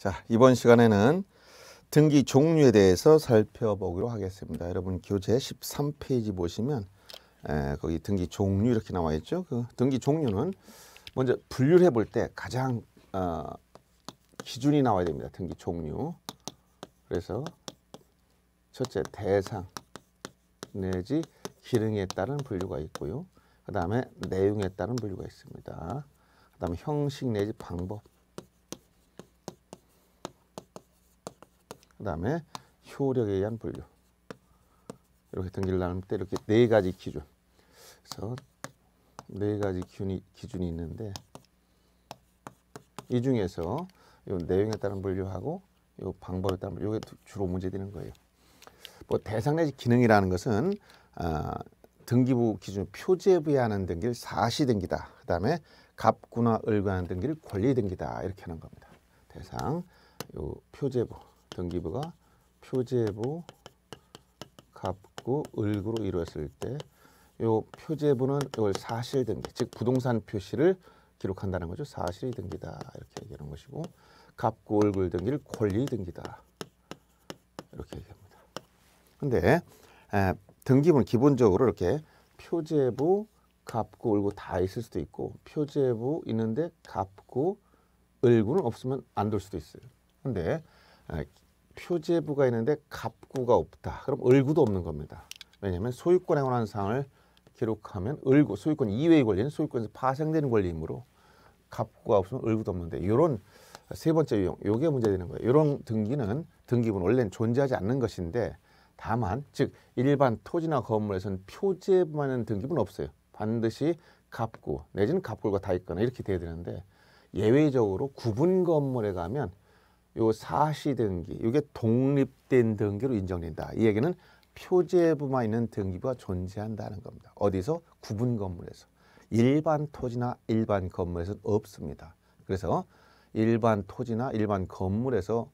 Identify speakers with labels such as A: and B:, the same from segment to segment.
A: 자, 이번 시간에는 등기 종류에 대해서 살펴보기로 하겠습니다. 여러분 교재 13페이지 보시면 에, 거기 등기 종류 이렇게 나와 있죠. 그 등기 종류는 먼저 분류를 해볼 때 가장 어, 기준이 나와야 됩니다. 등기 종류. 그래서 첫째 대상 내지 기능에 따른 분류가 있고요. 그 다음에 내용에 따른 분류가 있습니다. 그 다음에 형식 내지 방법 그 다음에 효력에 의한 분류 이렇게 등기를 나눌 때 이렇게 네 가지 기준 그래서 네 가지 기준이, 기준이 있는데 이 중에서 요 내용에 따른 분류하고 요 방법에 따른 분류 이게 주로 문제되는 거예요. 뭐 대상 내지 기능이라는 것은 아, 등기부 기준 표제부에 하는 등기를 사시 등기다. 그 다음에 갑구나 을구하는 등기를 권리 등기다 이렇게 하는 겁니다. 대상 요 표제부 등기부가 표제부, 갑구, 을구로 이루었을 때요 표제부는 이걸 사실 등기, 즉 부동산 표시를 기록한다는 거죠. 사실이 등기다 이렇게 얘기하는 것이고 갑구, 을굴 등기를 권리 등기다 이렇게 얘기합니다. 근데 에, 등기부는 기본적으로 이렇게 표제부, 갑구, 을구 다 있을 수도 있고 표제부 있는데 갑구, 을구는 없으면 안 될 수도 있어요. 근데 표제부가 있는데 갑구가 없다. 그럼 을구도 없는 겁니다. 왜냐하면 소유권 에관한 사항을 기록하면 을구, 소유권 이외의 권리는 소유권에서 파생되는 권리이므로 갑구가 없으면 을구도 없는데 이런 세 번째 유형, 요게 문제되는 거예요. 이런 등기는 등기부는 원래는 존재하지 않는 것인데 다만 즉 일반 토지나 건물에서는 표제만 부 있는 등기부는 없어요. 반드시 갑구 내지는 갑구가 다 있거나 이렇게 돼야 되는데 예외적으로 구분 건물에 가면 요 사시 등기 이게 독립된 등기로 인정된다. 이 얘기는 표제부만 있는 등기부가 존재한다는 겁니다. 어디서 구분 건물에서 일반 토지나 일반 건물에서는 없습니다. 그래서 일반 토지나 일반 건물에서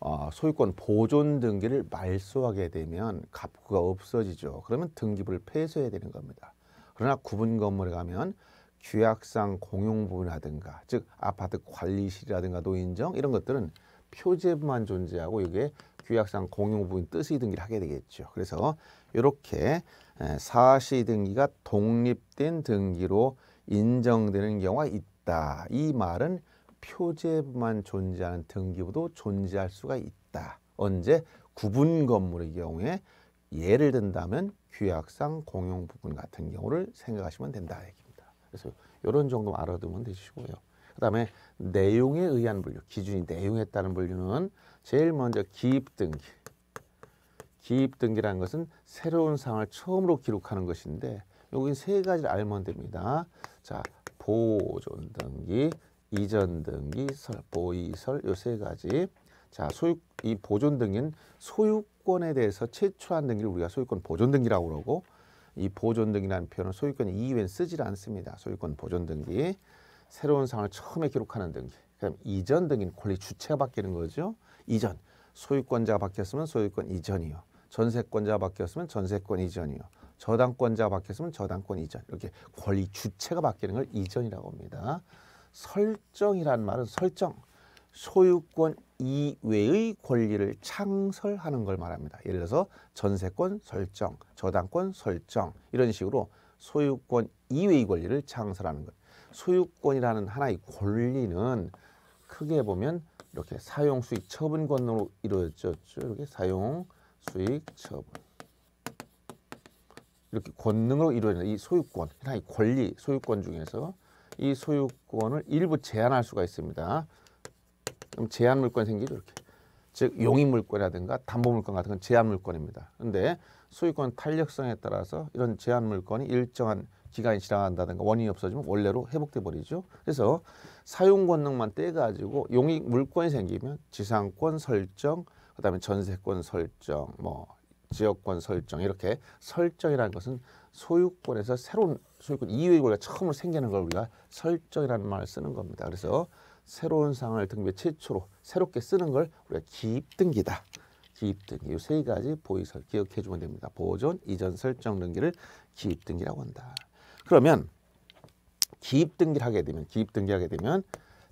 A: 어, 소유권 보존 등기를 말소하게 되면 갑구가 없어지죠. 그러면 등기부를 폐쇄해야 되는 겁니다. 그러나 구분 건물에 가면 규약상 공용부분이라든가 즉 아파트 관리실이라든가 노인정 이런 것들은 표제만 부 존재하고 이게 규약상 공용 부분 뜻이 등기를 하게 되겠죠. 그래서 이렇게 사시 등기가 독립된 등기로 인정되는 경우가 있다. 이 말은 표제만 부 존재하는 등기부도 존재할 수가 있다. 언제 구분 건물의 경우에 예를 든다면 규약상 공용 부분 같은 경우를 생각하시면 된다 얘기입니다. 그래서 이런 정도 알아두면 되시고요. 그다음에 내용에 의한 분류, 기준이 내용에 따른 분류는 제일 먼저 기입등기. 기입등기라는 것은 새로운 상황을 처음으로 기록하는 것인데 여기 세 가지를 알면 됩니다. 자, 보존등기, 이전등기, 설, 보이설 요 세 가지. 자, 소유 이 보존등기는 소유권에 대해서 최초한 등기를 우리가 소유권 보존등기라고 그러고 이 보존등기라는 표현은 소유권 이외엔 쓰질 않습니다. 소유권 보존등기. 새로운 상을 처음에 기록하는 등기. 그럼 이전 등기 권리 주체가 바뀌는 거죠. 이전. 소유권자가 바뀌었으면 소유권 이전이요. 전세권자가 바뀌었으면 전세권 이전이요. 저당권자가 바뀌었으면 저당권 이전. 이렇게 권리 주체가 바뀌는 걸 이전이라고 합니다. 설정이란 말은 설정. 소유권 이외의 권리를 창설하는 걸 말합니다. 예를 들어서 전세권 설정, 저당권 설정 이런 식으로 소유권 이외의 권리를 창설하는 것. 소유권이라는 하나의 권리는 크게 보면 이렇게 사용 수익 처분권으로 이루어졌죠. 이렇게 사용 수익 처분. 이렇게 권능으로 이루어진 이 소유권, 하나의 권리, 소유권 중에서 이 소유권을 일부 제한할 수가 있습니다. 그럼 제한 물권 생기죠. 이렇게. 즉 용인 물권이라든가 담보 물권 같은 건 제한 물권입니다. 근데 소유권 탄력성에 따라서 이런 제한 물권이 일정한 기간이 지나간다든가 원인이 없어지면 원래로 회복돼 버리죠. 그래서 사용 권능만 떼 가지고 용익 물권이 생기면 지상권 설정, 그다음에 전세권 설정, 뭐 지역권 설정 이렇게 설정이라는 것은 소유권에서 새로운 소유권 이외의 권리가 처음으로 생기는 걸 우리가 설정이라는 말을 쓰는 겁니다. 그래서 새로운 상을 등기 최초로 새롭게 쓰는 걸 우리가 기입등기다. 기입등기 이세 가지 보이설 기억해 주면 됩니다. 보존, 이전, 설정 등기를 기입등기라고 한다. 그러면 기입 등기를 하게 되면 기입 등기하게 되면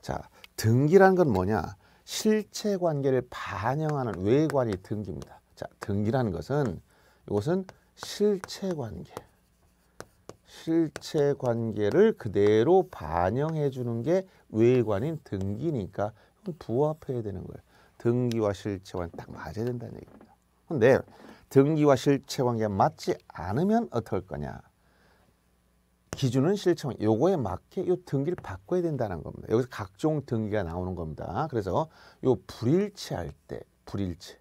A: 자 등기란 건 뭐냐 실체 관계를 반영하는 외관이 등기입니다. 자 등기라는 것은 이것은 실체 관계 실체 관계를 그대로 반영해 주는 게 외관인 등기니까 부합해야 되는 거예요. 등기와 실체와는 딱 맞아야 된다는 얘기입니다. 근데 등기와 실체 관계가 맞지 않으면 어떨 거냐? 기준은 실청 요거에 맞게 요 등기를 바꿔야 된다는 겁니다. 여기서 각종 등기가 나오는 겁니다. 그래서 요 불일치할 때 불일치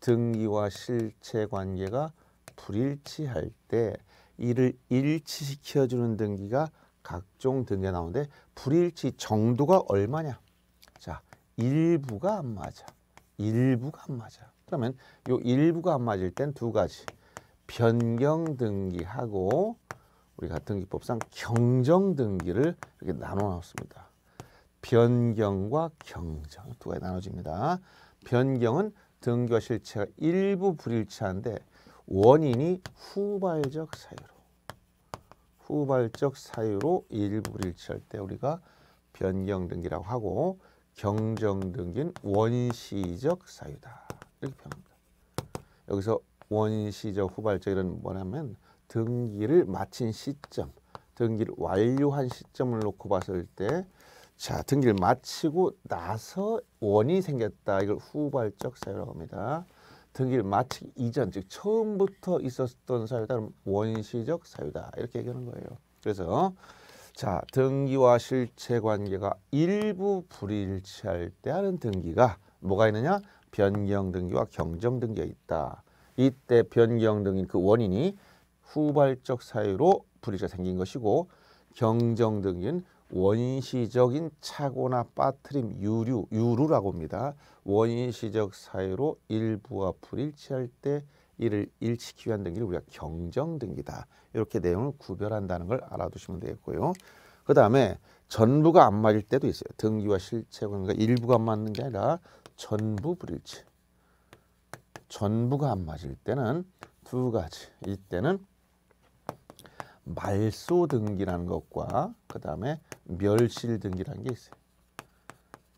A: 등기와 실체 관계가 불일치할 때 이를 일치시켜주는 등기가 각종 등기가 나오는데 불일치 정도가 얼마냐? 자, 일부가 안 맞아. 일부가 안 맞아. 그러면 요 일부가 안 맞을 땐 두 가지. 변경 등기하고 우리 같은 기법상 경정 등기를 이렇게 나눠 놨습니다. 변경과 경정 두 가지 나눠집니다. 변경은 등기와 실체가 일부 불일치한데 원인이 후발적 사유로 후발적 사유로 일부 불일치할 때 우리가 변경 등기라고 하고 경정 등기는 원시적 사유다 이렇게 표현합니다. 여기서 원시적 후발적 이런 뭐냐면 등기를 마친 시점, 등기를 완료한 시점을 놓고 봤을 때 자, 등기를 마치고 나서 원이 생겼다. 이걸 후발적 사유라고 합니다. 등기를 마치기 이전, 즉 처음부터 있었던 사유다. 원시적 사유다. 이렇게 얘기하는 거예요. 그래서 자, 등기와 실체 관계가 일부 불일치할 때 하는 등기가 뭐가 있느냐? 변경 등기와 경정 등기가 있다. 이때 변경 등기 그 원인이 후발적 사유로 불이자 생긴 것이고 경정등인 원시적인 착오나 빠트림 유류 유루라고 합니다. 원시적 사유로 일부와 불일치할 때 이를 일치키기 위한 등기를 우리가 경정 등기다. 이렇게 내용을 구별한다는 걸 알아두시면 되겠고요. 그 다음에 전부가 안 맞을 때도 있어요. 등기와 실체 그러니까 일부가 안 맞는 게 아니라 전부 불일치. 전부가 안 맞을 때는 두 가지. 이때는 말소 등기라는 것과 그 다음에 멸실 등기라는 게 있어요.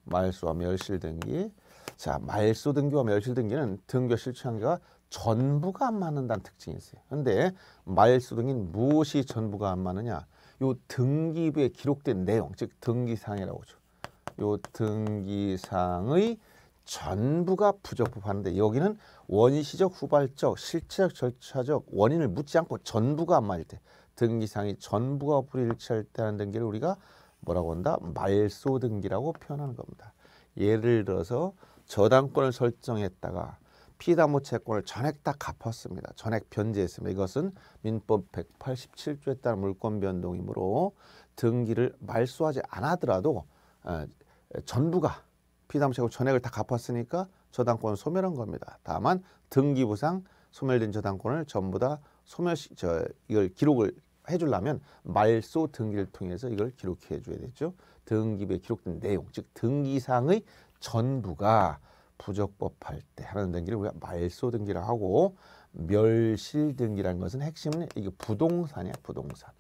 A: 말소와 멸실 등기. 자, 말소 등기와 멸실 등기는 등교 실추한가 전부가 안 맞는다는 특징이 있어요. 근데 말소 등기는 무엇이 전부가 안 맞느냐? 요 등기부에 기록된 내용, 즉 등기상이라고 하죠. 요 등기상의 전부가 부적법한데 여기는 원시적, 후발적, 실체적, 절차적 원인을 묻지 않고 전부가 안 맞을 때 등기 상이 전부가 불일치할 때 하는 등기를 우리가 뭐라고 한다? 말소 등기라고 표현하는 겁니다. 예를 들어서 저당권을 설정했다가 피담보 채권을 전액 다 갚았습니다. 전액 변제했습니다. 이것은 민법 187조에 따른 물권 변동이므로 등기를 말소하지 않아더라도 에, 아, 전부가 피담보 채권 전액을 다 갚았으니까 저당권을 소멸한 겁니다. 다만 등기부상 소멸된 저당권을 전부 다 소멸시 저 이걸 기록을 해주려면 말소 등기를 통해서 이걸 기록해 줘야 되죠. 등기부에 기록된 내용, 즉 등기상의 전부가 부적법할 때 하는 등기를 우리가 말소 등기라 하고 멸실 등기라는 것은 핵심은 이게 부동산이야, 부동산.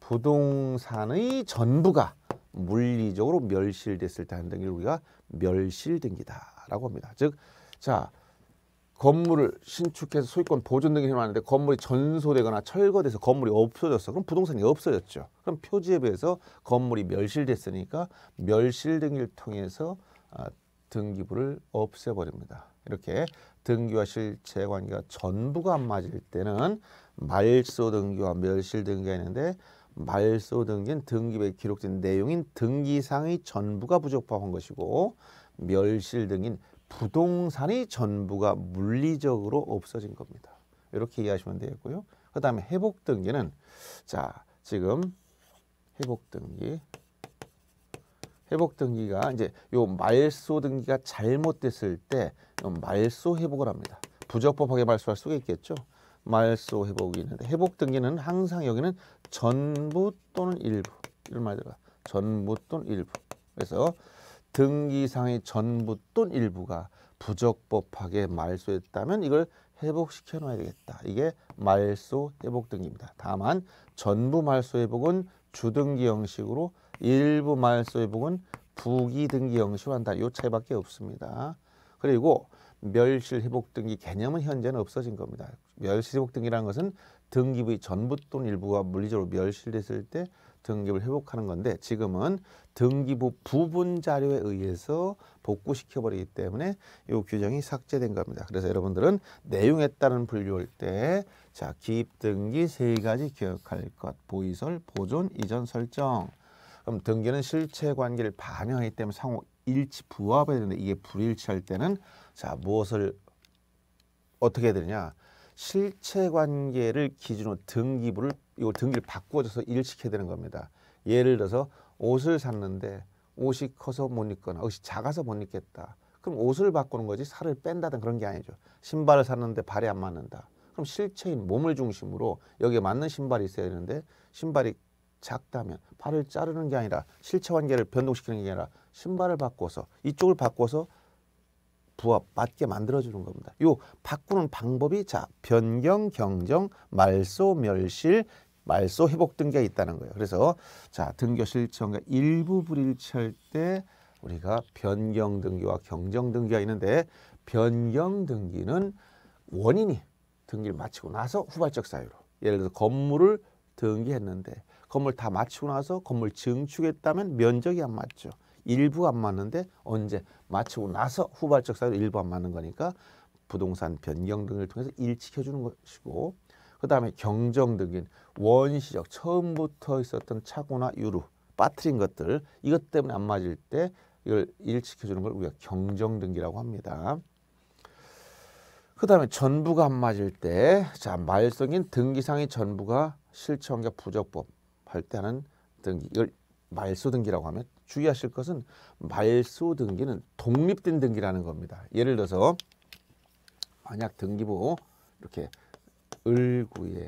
A: 부동산의 전부가 물리적으로 멸실됐을 때 하는 등기를 우리가 멸실 등기다라고 합니다. 즉, 자 건물을 신축해서 소유권 보존 등이 하는데 건물이 전소되거나 철거돼서 건물이 없어졌어. 그럼 부동산이 없어졌죠. 그럼 표지에 비해서 건물이 멸실됐으니까 멸실 등기를 통해서 아, 등기부를 없애버립니다. 이렇게 등기와 실체 관계가 전부가 안 맞을 때는 말소 등기와 멸실 등기가 있는데 말소 등기는 등기부에 기록된 내용인 등기상의 전부가 부족합한 것이고 멸실 등인 부동산이 전부가 물리적으로 없어진 겁니다. 이렇게 이해하시면 되겠고요. 그 다음에 회복 등기는 자 지금 회복 등기 회복 등기가 이제 요 말소 등기가 잘못됐을 때 말소 회복을 합니다. 부적법하게 말소할 수가 있겠죠. 말소 회복이 있는데 회복 등기는 항상 여기는 전부 또는 일부 이런 말들어 전부 또는 일부 그래서 등기상의 전부 또는 일부가 부적법하게 말소했다면 이걸 회복시켜 놔야 되겠다. 이게 말소 회복 등기입니다. 다만 전부 말소 회복은 주등기 형식으로 일부 말소 회복은 부기 등기 형식으로 한다. 이 차이밖에 없습니다. 그리고 멸실 회복 등기 개념은 현재는 없어진 겁니다. 멸실 회복 등기라는 것은 등기부의 전부 또는 일부가 물리적으로 멸실됐을 때 등기부를 회복하는 건데 지금은 등기부 부분 자료에 의해서 복구시켜 버리기 때문에 이 규정이 삭제된 겁니다. 그래서 여러분들은 내용에 따른 분류할 때 자, 기입 등기 세 가지 기억할 것. 보이설, 보존, 이전 설정. 그럼 등기는 실체 관계를 반영하기 때문에 상호 일치 부합해야 되는데 이게 불일치할 때는 자, 무엇을 어떻게 해야 되느냐? 실체 관계를 기준으로 등기부를 이 등기를 바꿔줘서 일시켜야 되는 겁니다. 예를 들어서 옷을 샀는데 옷이 커서 못 입거나 옷이 작아서 못 입겠다. 그럼 옷을 바꾸는 거지 살을 뺀다든 그런 게 아니죠. 신발을 샀는데 발이 안 맞는다. 그럼 실체인 몸을 중심으로 여기에 맞는 신발이 있어야 되는데 신발이 작다면 발을 자르는 게 아니라 실체 관계를 변동시키는 게 아니라 신발을 바꿔서 이쪽을 바꿔서 부합 맞게 만들어주는 겁니다. 요 바꾸는 방법이 자 변경, 경정, 말소, 멸실, 말소, 회복 등기가 있다는 거예요. 그래서 자 등교실청과 일부 불일치할 때 우리가 변경 등기와 경정 등기가 있는데 변경 등기는 원인이 등기를 마치고 나서 후발적 사유로 예를 들어 건물을 등기했는데 건물 다 마치고 나서 건물 증축했다면 면적이 안 맞죠. 일부 안 맞는데 언제 마치고 나서 후발적 사유 일부 안 맞는 거니까 부동산 변경 등을 통해서 일치켜 주는 것이고 그다음에 경정등인 원시적 처음부터 있었던 착오나 유루 빠뜨린 것들 이것 때문에 안 맞을 때 이걸 일치켜 주는 걸 우리가 경정 등기라고 합니다. 그다음에 전부가 안 맞을 때자 말썽인 등기상의 전부가 실체관 부적법 할때는 등기 이걸 말소 등기라고 하면 주의하실 것은 말소 등기는 독립된 등기라는 겁니다. 예를 들어서 만약 등기부 이렇게 을구에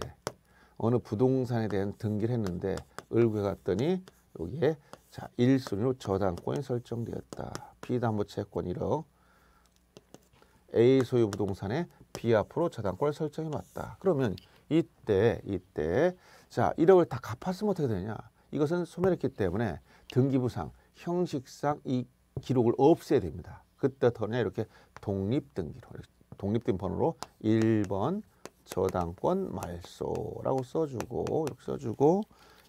A: 어느 부동산에 대한 등기를 했는데 을구에 갔더니 여기에 자 1순위로 저당권이 설정되었다. 비담보 채권 1억 A 소유 부동산에 B 앞으로 저당권을 설정해 놨다. 그러면 이때 이때 자 1억을 다 갚았으면 어떻게 되냐? 이것은 소멸했기 때문에 등기부상 형식상 이 기록을 없애야 됩니다. 그때터는 이렇게 독립등기로 독립된 번호로 1번 저당권 말소라고 써주고 이렇게 써주고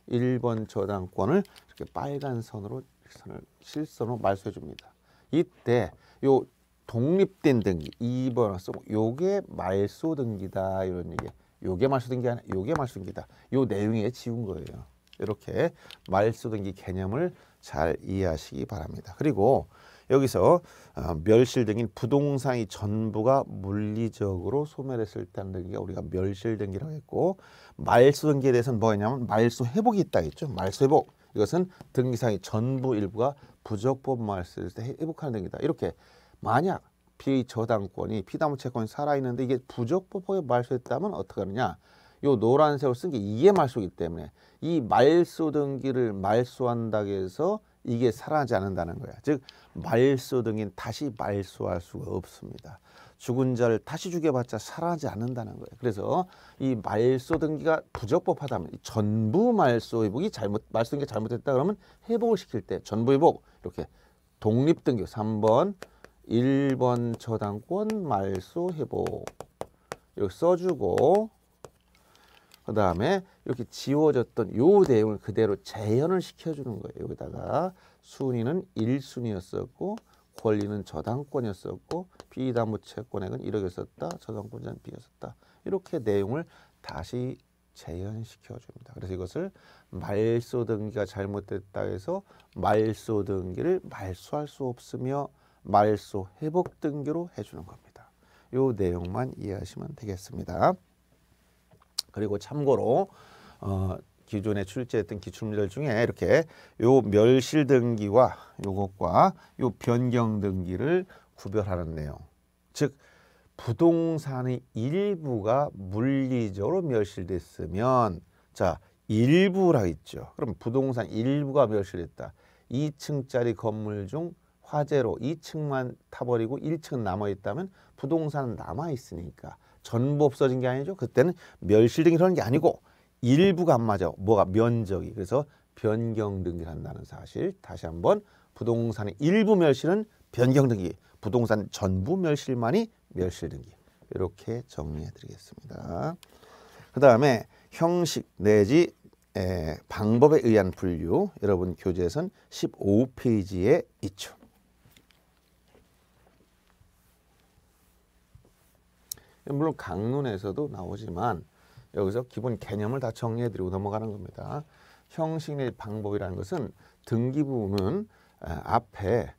A: 1번 저당권을 이렇게 빨간 선으로 선을 실선으로 말소해 줍니다. 이때 요 독립된 등기 2번 쓰고 요게 말소 등기다 이런 얘기. 요게 말소 등기 아니 요게 말소 등기다. 요 내용에 지운 거예요. 이렇게 말소등기 개념을 잘 이해하시기 바랍니다. 그리고 여기서 어, 멸실등인 부동산이 전부가 물리적으로 소멸했을 때는 등 그러니까 우리가 멸실등기라고 했고 말소등기에 대해서는 뭐냐면 말소 회복이 있다 했죠. 말소 회복 이것은 등기상의 전부 일부가 부적법 말소일 때 회복하는 등기다. 이렇게 만약 피 저당권이 피담보 채권이 살아있는데 이게 부적법하게 말소했다면 어떻게 하느냐 요 노란색을 쓴 게 이게 말소이기 때문에 이 말소 등기를 말소한다고 해서 이게 사라지지 않는다는 거야. 즉 말소 등기는 다시 말소할 수가 없습니다. 죽은 자를 다시 죽여봤자 사라지지 않는다는 거예요. 그래서 이 말소 등기가 부적법하다면 전부 말소 회복이 잘못 말소 등기 잘못됐다 그러면 회복을 시킬 때 전부 회복 이렇게 독립 등기 3번 1번 저당권 말소 회복 여기 써주고 그 다음에 이렇게 지워졌던 요 내용을 그대로 재현을 시켜주는 거예요. 여기다가 순위는 1순위였었고 권리는 저당권이었었고 비담보채권액은 1억이었었다. 저당권자는 B였었다. 이렇게 내용을 다시 재현시켜줍니다. 그래서 이것을 말소 등기가 잘못됐다 해서 말소 등기를 말소할 수 없으며 말소 회복 등기로 해주는 겁니다. 요 내용만 이해하시면 되겠습니다. 그리고 참고로 어, 기존에 출제했던 기출문제 중에 이렇게 요 멸실 등기와 요것과 요 변경 등기를 구별하는 내용. 즉 부동산의 일부가 물리적으로 멸실됐으면 자 일부라 했죠 그럼 부동산 일부가 멸실됐다. 2층짜리 건물 중 화재로 2층만 타버리고 1층 남아있다면 부동산은 남아있으니까 전부 없어진 게 아니죠. 그때는 멸실등이 그런 게 아니고 일부가 안 맞아. 뭐가 면적이. 그래서 변경등기를 한다는 사실 다시 한번 부동산의 일부 멸실은 변경등기, 부동산 전부 멸실만이 멸실등기. 이렇게 정리해 드리겠습니다. 그 다음에 형식 내지 에, 방법에 의한 분류 여러분 교재에선 15페이지에 있죠. 물론 강론에서도 나오지만 여기서 기본 개념을 다 정리해드리고 넘어가는 겁니다. 형식 내 방법이라는 것은 등기 부분 앞에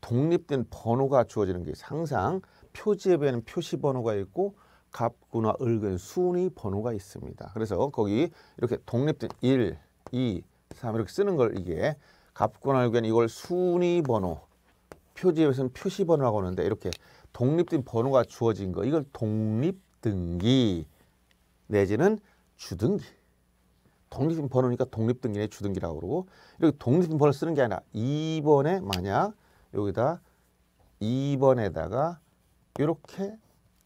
A: 독립된 번호가 주어지는 게 항상 표지에는 표시 번호가 있고 갑구나 을근 순위 번호가 있습니다. 그래서 거기 이렇게 독립된 1, 2, 3 이렇게 쓰는 걸 이게 갑구나 을근 이걸 순위 번호 표지에서는 표시 번호라고 하는데 이렇게 독립된 번호가 주어진 거 이걸 독립등기 내지는 주등기 독립된 번호니까 독립등기의 주등기라고 그러고 이렇게 독립된 번호 를 쓰는 게 아니라 2번에 만약 여기다 2번에다가 이렇게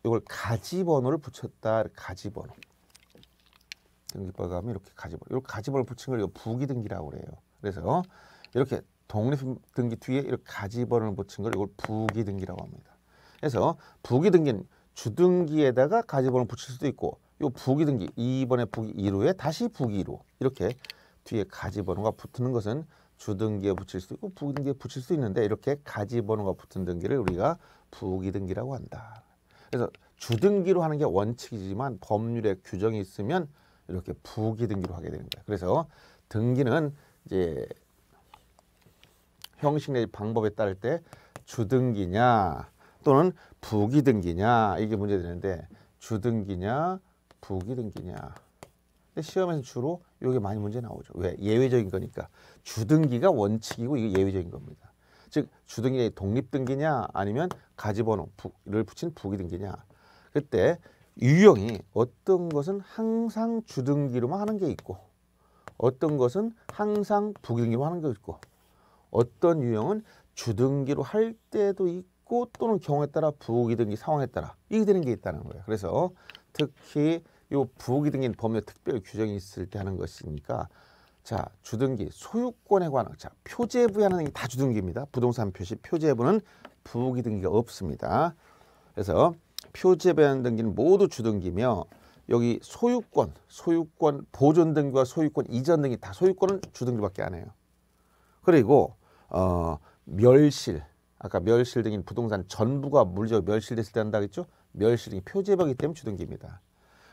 A: 이걸 가지번호를 붙였다 가지번호 등기법에 하면 이렇게 가지번호 이렇게 가지번호 붙인 걸 이거 부기등기라고 그래요 그래서 이렇게 독립등기 뒤에 이렇게 가지번호를 붙인 걸 이걸 부기등기라고 합니다 해서 부기등기는 주등기에다가 가지번호 붙일 수도 있고 요 부기등기 2번에 부기 2로에 다시 부기 2로 이렇게 뒤에 가지번호가 붙는 것은 주등기에 붙일 수도 있고 부기등기에 붙일 수 있는데 이렇게 가지번호가 붙은 등기를 우리가 부기등기라고 한다. 그래서 주등기로 하는 게 원칙이지만 법률에 규정이 있으면 이렇게 부기등기로 하게 됩니다. 그래서 등기는 이제 형식 내지 방법에 따를 때 주등기냐 또는 부기등기냐 이게 문제되는데 주등기냐 부기등기냐 근데 시험에서 주로 이게 많이 문제 나오죠 왜 예외적인 거니까 주등기가 원칙이고 이게 예외적인 겁니다 즉 주등기의 독립등기냐 아니면 가지번호를 붙인 부기등기냐 그때 유형이 어떤 것은 항상 주등기로만 하는 게 있고 어떤 것은 항상 부기등기로 하는 게 있고 어떤 유형은 주등기로 할 때도 있고 있고 또는 경우에 따라 부기 등기 상황에 따라 이게 되는 게 있다는 거예요. 그래서 특히 요부옥 등기 법률 특별 규정이 있을 때 하는 것이니까 자 주등기 소유권에 관한 자표제부 하는 게다 주등기입니다. 부동산 표시 표제부는 부옥 등기가 없습니다. 그래서 표제부 하는 등기는 모두 주등기며 여기 소유권, 소유권 보존 등기와 소유권 이전 등기 다 소유권은 주등기밖에 안 해요. 그리고 어, 멸실, 아까 멸실 등인 부동산 전부가 물적 멸실됐을 때 한다 그랬죠? 멸실 등이 표제법이기 때문에 주등기입니다.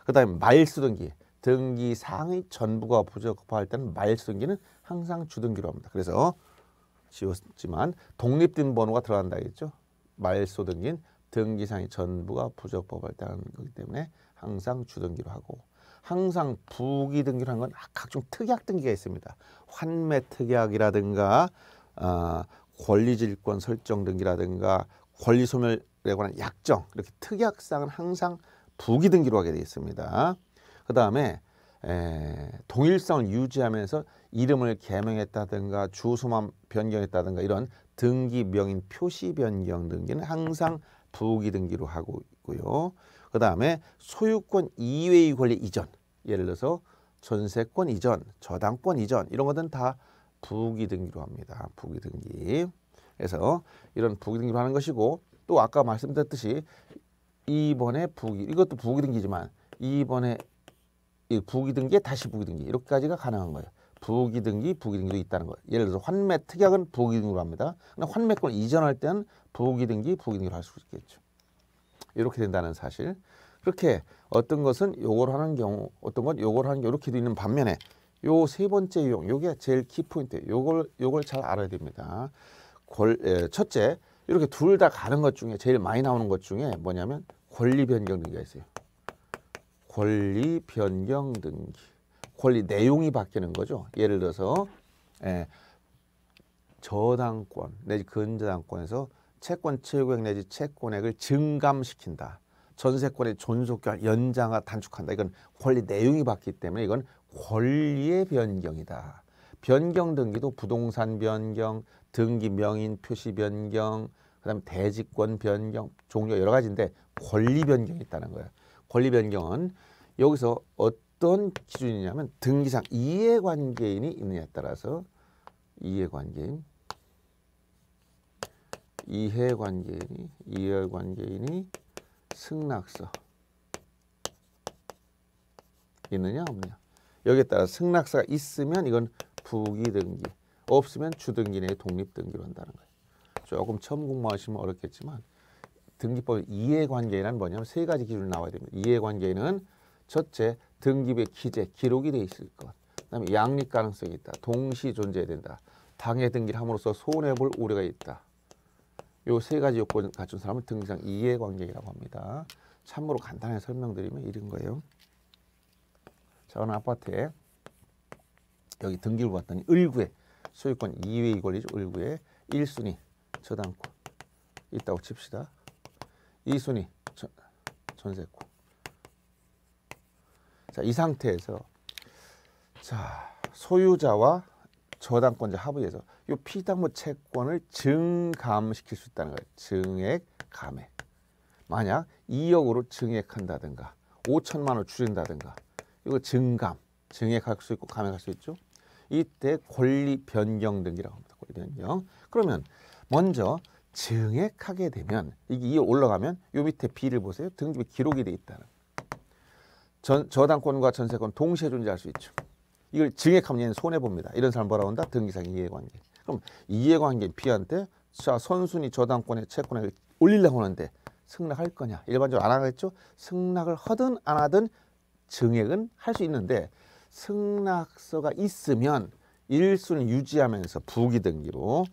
A: 그 다음에 말수등기 등기 상의 전부가 부적합할 때는 말수등기는 항상 주등기로 합니다. 그래서 지웠지만 독립된 번호가 들어간다 그랬죠 말소등기는 등기상의 전부가 부적합할때 하는 거기 때문에 항상 주등기로 하고 항상 부기등기라는 건 각종 특약 등기가 있습니다. 환매 특약이라든가 어, 권리질권 설정 등기라든가 권리소멸에 관한 약정 이렇게 특약상은 항상 부기 등기로 하게 되어 있습니다. 그 다음에 동일성을 유지하면서 이름을 개명했다든가 주소만 변경했다든가 이런 등기 명인 표시 변경 등기는 항상 부기 등기로 하고 있고요. 그 다음에 소유권 이외의 권리 이전 예를 들어서 전세권 이전, 저당권 이전 이런 것들은 다 부기등기로 합니다. 부기등기. 그래서 이런 부기등기로 하는 것이고 또 아까 말씀드렸듯이 2번의 부기 이것도 부기등기지만 2번의 부기등기에 다시 부기등기 이렇게까지가 가능한 거예요. 부기등기, 부기등기도 있다는 거예요. 예를 들어서 환매 특약은 부기등기로 합니다. 근데 환매권 이전할 때는 부기등기, 부기등기로 할 수 있겠죠. 이렇게 된다는 사실. 그렇게 어떤 것은 요걸 하는 경우, 어떤 건 요걸 하는 경우 이렇게도 있는 반면에 요세 번째 유형, 요게 제일 키포인트. 요걸 요걸 잘 알아야 됩니다. 권, 에, 예, 첫째, 이렇게 둘 다 가는 것 중에 제일 많이 나오는 것 중에 뭐냐면 권리 변경 등기가 있어요. 권리 변경 등기. 권리 내용이 바뀌는 거죠. 예를 들어서 에, 예, 저당권 내지 근저당권에서 채권 채우액 내지 채권액을 증감시킨다. 전세권의 존속기간 연장과 단축한다. 이건 권리 내용이 바뀌기 때문에 이건 권리의 변경이다. 변경 등기도 부동산 변경, 등기 명인 표시 변경, 그다음에 대지권 변경 종류 여러 가지인데 권리 변경이 있다는 거야. 권리 변경은 여기서 어떤 기준이냐면 등기상 이해관계인이 있느냐에 따라서 이해관계인 이해관계인이 이해관계인이 승낙서 있느냐 없느냐 여기에 따라 승낙사가 있으면 이건 부기등기, 없으면 주등기 내에 독립등기로 한다는 거예요. 조금 처음 공부하시면 어렵겠지만 등기법 이해관계에 뭐냐면 세 가지 기준이 나와야 됩니다. 이해관계는 첫째 등기부에 기재, 기록이 돼 있을 것. 그다음에 양립 가능성이 있다. 동시 존재해야 된다. 당해 등기를 함으로써 손해볼 우려가 있다. 요 세 가지 요건 갖춘 사람을 등기상 이해관계라고 합니다. 참고로 간단하게 설명드리면 이런 거예요. 작은 아파트에 여기 등기를 봤더니 을구에 소유권 2회 의권리죠 을구에 1순위 저당권 있다고 칩시다. 2순위 전, 전세권 자, 이 상태에서 자 소유자와 저당권자 합의해서 이 피담보 채권을 증감시킬 수 있다는 거예요. 증액 감액. 만약 2억으로 증액한다든가 5천만 원 줄인다든가 이거 증감, 증액할수 있고 감에 갈수 있죠. 이때 권리 변경 등이라고 합니다. 권리 변경. 그러면 먼저 증액하게 되면 이게 올라가면 요 밑에 B를 보세요. 등급이 기록이 돼 있다는. 전, 저당권과 전세권 동시에 존재할 수 있죠. 이걸 증액하면 얘는 손해봅니다. 이런 사람 뭐라 한다? 등기상 이해관계. 그럼 이해관계 B한테 자 선순위 저당권의 채권을 올리려고 하는데 승낙할 거냐? 일반적으로 안 하겠죠? 승낙을 하든 안 하든 증액은 할 수 있는데 승낙서가 있으면 일수는 유지하면서 부기 등기로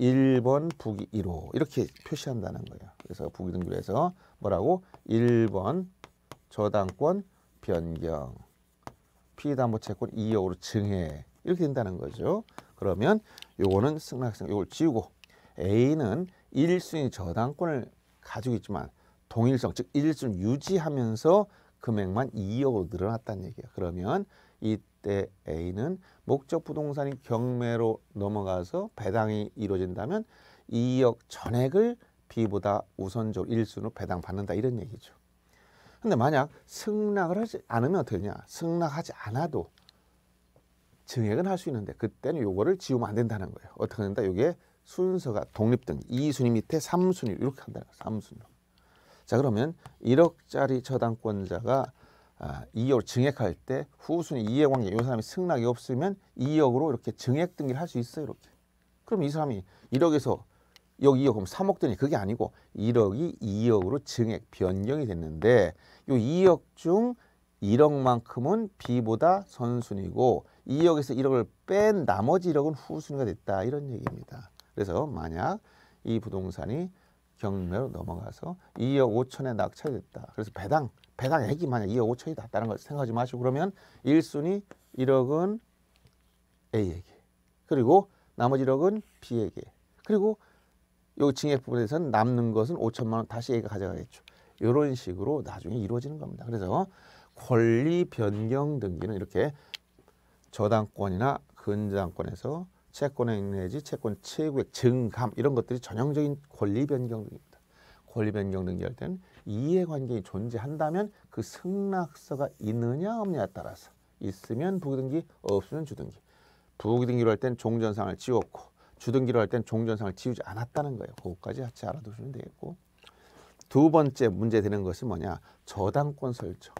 A: 1번 부기 1호 이렇게 표시한다는 거예요. 그래서 부기 등기로 해서 뭐라고? 1번 저당권 변경 피담보채권 2억으로 증해 이렇게 된다는 거죠. 그러면 요거는 승낙성 요걸 지우고 A는 1순위 저당권을 가지고 있지만 동일성 즉 1순 유지하면서 금액만 2억으로 늘어났다는 얘기예요. 그러면 이때 A는 목적 부동산이 경매로 넘어가서 배당이 이루어진다면 2억 전액을 B보다 우선적으로 1순으로 배당받는다 이런 얘기죠. 근데 만약 승낙을 하지 않으면 어떠냐? 승낙하지 않아도 증액은 할 수 있는데 그때는 요거를 지우면 안 된다는 거예요. 어떻게 된다? 요게 순서가 독립등 2순위 밑에 3순위 이렇게 한다는 거예요. 3순위로. 자 그러면 1억짜리 저당권자가 아, 2억으 증액할 때 후순위 이해관계 이 사람이 승낙이 없으면 2억으로 이렇게 증액 등기를 할 수 있어요 이렇게 그럼 이 사람이 1억에서 여기 2억 그럼 3억 등이 그게 아니고 1억이 2억으로 증액 변경이 됐는데 요 2억 중 1억만큼은 B보다 선순위고 2억에서 1억을 뺀 나머지 1억은 후순위가 됐다 이런 얘기입니다 그래서 만약 이 부동산이 경매로 넘어가서 2억 5천에 낙찰됐다. 그래서 배당, 배당액이 만약 2억 5천이다. 다는걸 생각하지 마시고 그러면 1순위 1억은 A에게. 그리고 나머지 1억은 B에게. 그리고 요 증액 부분에서는 남는 것은 5천만 원 다시 A가 가져가겠죠. 이런 식으로 나중에 이루어지는 겁니다. 그래서 권리 변경 등기는 이렇게 저당권이나 근저당권에서 채권행 내지 채권 채구액 증감 이런 것들이 전형적인 권리 변경 등입니다. 권리 변경 등기할 때는 이해관계가 존재한다면 그 승낙서가 있느냐 없느냐에 따라서 있으면 부등기 없으면 주등기 부등기로 할땐 종전상을 지웠고 주등기로 할땐 종전상을 지우지 않았다는 거예요. 그것까지 같이 알아두시면 되겠고 두 번째 문제 되는 것이 뭐냐 저당권 설정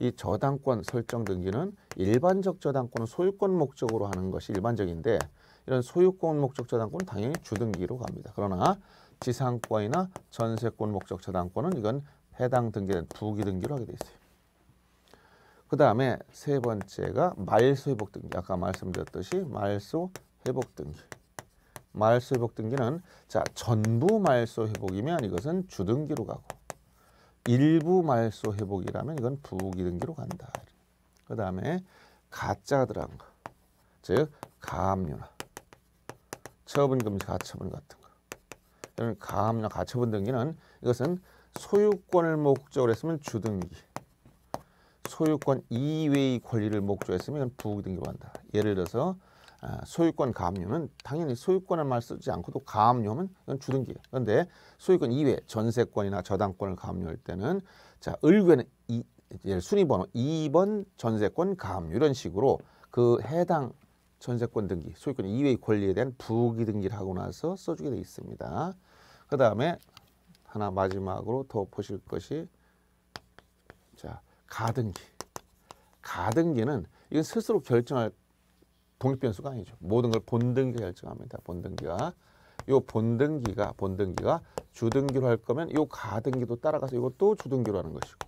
A: 이 저당권 설정 등기는 일반적 저당권은 소유권 목적으로 하는 것이 일반적인데 이런 소유권 목적 저당권은 당연히 주등기로 갑니다. 그러나 지상권이나 전세권 목적 저당권은 이건 해당 등기는 부기등기로 하게 돼 있어요. 그 다음에 세 번째가 말소 회복 등기. 아까 말씀드렸듯이 말소 회복 등기. 말소 회복 등기는 자 전부 말소 회복이면 이것은 주등기로 가고 일부 말소 회복이라면 이건 부기등기로 간다. 그 다음에 가짜들어 거. 즉 가압류나 처분 금지 가처분 같은 거. 이런 가압류나 가처분 등기는 이것은 소유권을 목적으로 했으면 주등기. 소유권 이외의 권리를 목적으로 했으면 이건 부기등기로 한다. 예를 들어서 아, 소유권 가압류는 당연히 소유권을 말 쓰지 않고도 가압류하면 이건 주등기예요. 그런데 소유권 이외 전세권이나 저당권을 가압류할 때는 자 을괴는 이, 순위번호 2번 전세권 가압류 이런 식으로 그 해당 전세권 등기 소유권 이외의 권리에 대한 부기 등기를 하고 나서 써주게 돼 있습니다. 그 다음에 하나 마지막으로 더 보실 것이 자 가등기 가등기는 이건 스스로 결정할 독립변수가 아니죠. 모든 걸 본등기 결정합니다. 본등기가. 이 본등기가 본등기가 주등기로 할 거면 이 가등기도 따라가서 이것도 주등기로 하는 것이고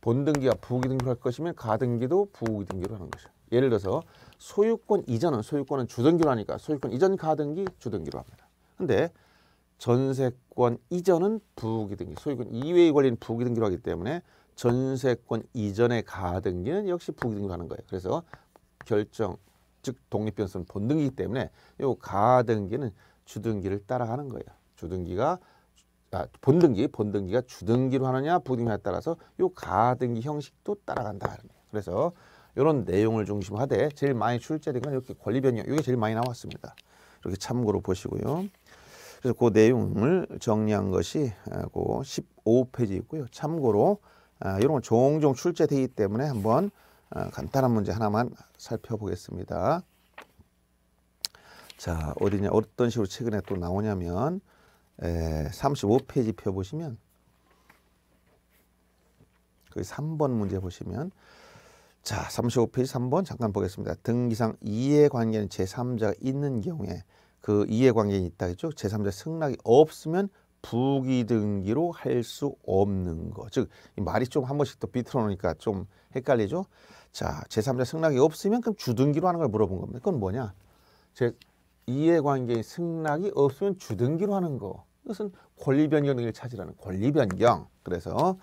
A: 본등기가 부기등기로 할 것이면 가등기도 부기등기로 하는 것이죠. 예를 들어서 소유권 이전은 소유권은 주등기로 하니까 소유권 이전 가등기 주등기로 합니다. 근데 전세권 이전은 부기등기 소유권 이외의 권리는 부기등기로 하기 때문에 전세권 이전의 가등기는 역시 부기등기로 하는 거예요. 그래서 결정 즉 독립변수는 본등기이기 때문에 요 가등기는 주등기를 따라가는 거예요. 주등기가 아, 본등기, 본등기가 주등기로 하느냐 부등기에 따라서 요 가등기 형식도 따라간다. 그래서 이런 내용을 중심으로 하되 제일 많이 출제된 건 이렇게 권리변경 이게 제일 많이 나왔습니다. 이렇게 참고로 보시고요. 그래서 그 내용을 정리한 것이 고 아, 15페이지 그 있고요. 참고로 이런 아, 건 종종 출제되기 때문에 한번 어, 간단한 문제 하나만 살펴보겠습니다. 자, 어디냐? 어떤 식으로 최근에 또 나오냐면 에, 35페이지 펴 보시면 그 3번 문제 보시면 자, 35페이지 3번 잠깐 보겠습니다. 등 이상 이해관계는 제3자가 있는 경우에 그이해관계인 있다 했죠. 제3자 승낙이 없으면 부기등기로 할 수 없는 거. 즉 말이 좀 한 번씩 또 비틀어 놓으니까 좀 헷갈리죠. 자, 제3자 승낙이 없으면 그럼 주등기로 하는 걸 물어본 겁니다. 그건 뭐냐? 제 이해관계의 승낙이 없으면 주등기로 하는 거. 이것은 권리변경 등을 찾으라는 권리변경. 그래서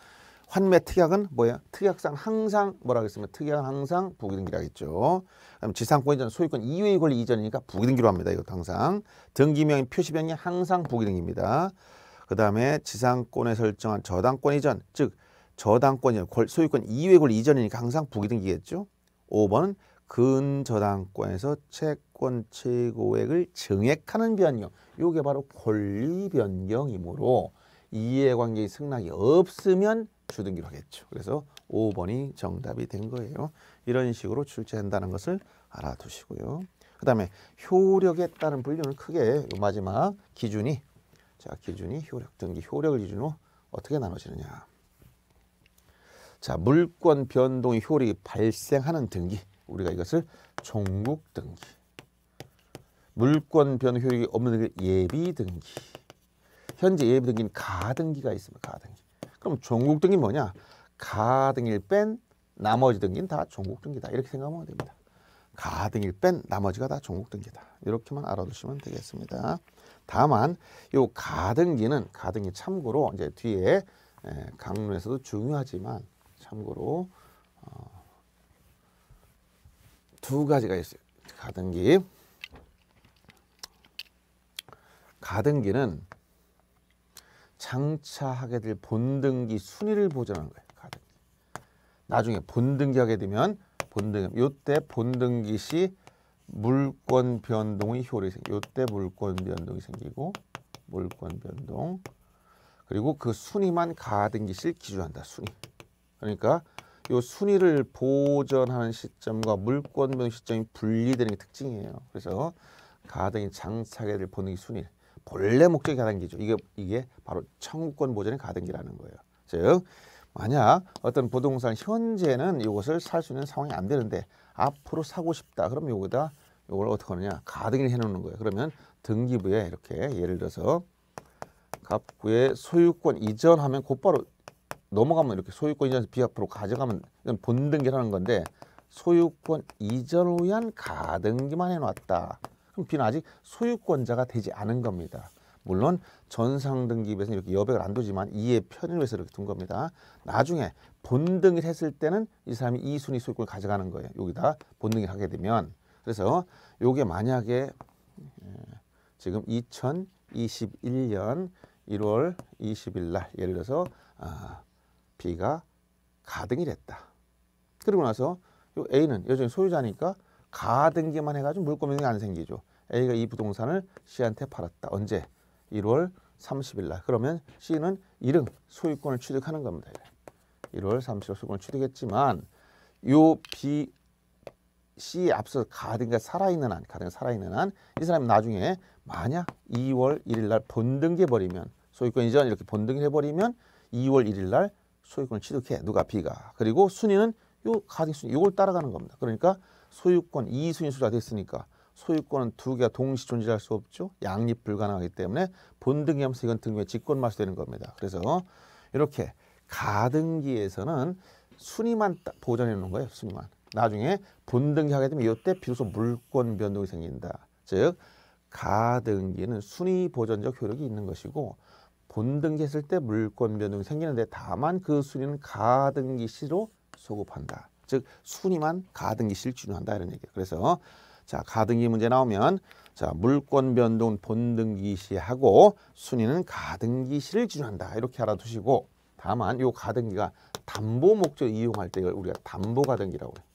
A: 환매 특약은 뭐야? 특약상 항상 뭐라 그랬으면 특약은 항상 부기등기라겠죠. 그럼 지상권 이전 소유권 이외의 권리 이전이니까 부기등기로 합니다. 이것도 항상 등기명인 표시변경이 항상 부기등기입니다. 그 다음에 지상권에 설정한 저당권 이전 즉 저당권이나 소유권 이외의 이전이니까 항상 부기등기겠죠. 5번 근저당권에서 채권 최고액을 증액하는 변경. 요게 바로 권리 변경이므로 이해관계의 승낙이 없으면 주등기로 하겠죠. 그래서 5번이 정답이 된 거예요. 이런 식으로 출제한다는 것을 알아두시고요. 그 다음에 효력에 따른 분류는 크게 마지막 기준이 자 기준이 효력 등기 효력을 기준으로 어떻게 나눠지느냐. 자, 물권 변동의 효력이 발생하는 등기. 우리가 이것을 종국 등기. 물권 변동 효력이 없는 등기 예비 등기. 현재 예비 등기는 가등기가 있습니다. 가등기. 그럼 종국 등기 뭐냐? 가등기뺀 나머지 등기는 다 종국 등기다. 이렇게 생각하면 됩니다. 가등일 뺀 나머지가 다 종국등기다. 이렇게만 알아두시면 되겠습니다. 다만 이 가등기는 가등기 참고로 이제 뒤에 강론에서도 중요하지만 참고로 어, 두 가지가 있어요. 가등기. 가등기는 장차하게 될 본등기 순위를 보장한 거예요. 가등기. 나중에 본등기 하게 되면 본등 기 요때 본등기 시 물권 변동의 효율이 생겨. 요때 물권 변동이 생기고 물권 변동 그리고 그 순위만 가등기시를 기준한다. 순위. 그러니까 이 순위를 보전하는 시점과 물권변 시점이 분리되는 게 특징이에요. 그래서 가등이 장사계를 착 보는 게 순위. 본래 목적이 가등기죠. 이게 이게 바로 청구권 보전의 가등기라는 거예요. 즉 만약 어떤 부동산 현재는 이것을 살 수 있는 상황이 안 되는데 앞으로 사고 싶다. 그럼 여기다이걸 어떻게 하느냐? 가등기를 해 놓는 거예요. 그러면 등기부에 이렇게 예를 들어서 갑부의 소유권 이전하면 곧바로 넘어가면 이렇게 소유권 이전 에서 비합으로 가져가면 이건 본등기라는 건데 소유권 이전후에한 가등기만 해놨다. 그럼 비는 아직 소유권자가 되지 않은 겁니다. 물론 전상등기입에서는 이렇게 여백을 안 두지만 이에 편의를 위해서 이렇게 둔 겁니다. 나중에 본등기를 했을 때는 이 사람이 이순위 소유권을 가져가는 거예요. 여기다 본등기를 하게 되면 그래서 요게 만약에 예, 지금 2021년 1월 20일 날 예를 들어서 아, B가 가등이 됐다. 그리고 나서 요 A는 여전히 소유자니까 가등기만 해가지고 물권명이 안 생기죠. A가 이 부동산을 C한테 팔았다. 언제? 1월 30일 날. 그러면 C는 일응 소유권을 취득하는 겁니다. 1월 30일 소유권을 취득했지만 요 B, c 앞서 가등기가 살아있는 한, 가등기가 살아있는 한 이 사람이 나중에 만약 2월 1일 날 본등기해 버리면 소유권 이전 이렇게 본등기해 버리면 2월 1일 날 소유권을 취득해 누가 비가 그리고 순위는 요 가등 순위 요걸 따라가는 겁니다. 그러니까 소유권 이순위수가 됐으니까 소유권은 두 개가 동시 존재할 수 없죠. 양립 불가능하기 때문에 본등기하면서 이건 등기의 직권마수 되는 겁니다. 그래서 이렇게 가등기에서는 순위만 보전해 놓는 거예요. 순위만. 나중에 본등기 하게 되면 이때 비로소 물권 변동이 생긴다. 즉 가등기는 순위 보전적 효력이 있는 것이고 본등기했을 때 물권 변동이 생기는데 다만 그 순위는 가등기 시로 소급한다. 즉 순위만 가등기 시를 준한다 이런 얘기예요. 그래서 자 가등기 문제 나오면 자 물권 변동 본등기 시하고 순위는 가등기 시를 준한다 이렇게 알아두시고 다만 요 가등기가 담보 목적 이용할 때 우리가 담보 가등기라고 해요.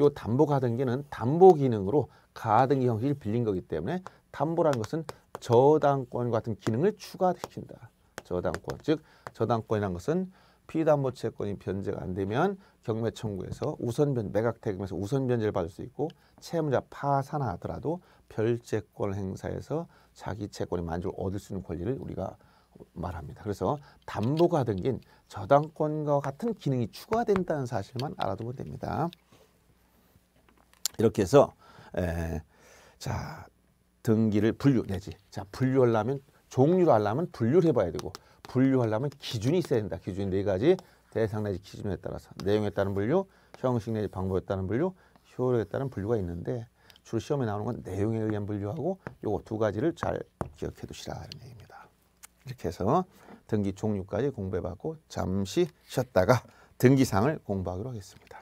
A: 요 담보 가등기는 담보 기능으로 가등기 형식을 빌린 거기 때문에 담보라는 것은 저당권 같은 기능을 추가시킨다. 저당권. 즉저당권이란 것은 피담보채권이 변제가 안 되면 경매 청구에서 우선 변 매각 대금에서 우선 변제를 받을 수 있고 채무자 파산하더라도 별채권 행사에서 자기 채권이 만족을 얻을 수 있는 권리를 우리가 말합니다. 그래서 담보가 등긴 저당권과 같은 기능이 추가된다는 사실만 알아두면 됩니다. 이렇게 해서 에, 자 등기를 분류 내지 자 분류하려면 종류로 하려면 분류를 해봐야 되고 분류하려면 기준이 있어야 된다. 기준이 네 가지 대상 내지 기준에 따라서 내용에 따른 분류, 형식 내지 방법에 따른 분류, 효율에 따른 분류가 있는데 주로 시험에 나오는 건 내용에 의한 분류하고 요거 두 가지를 잘 기억해 두시라 이런 얘기입니다. 이렇게 해서 등기 종류까지 공부해봤고 잠시 쉬었다가 등기상을 공부하기로 하겠습니다.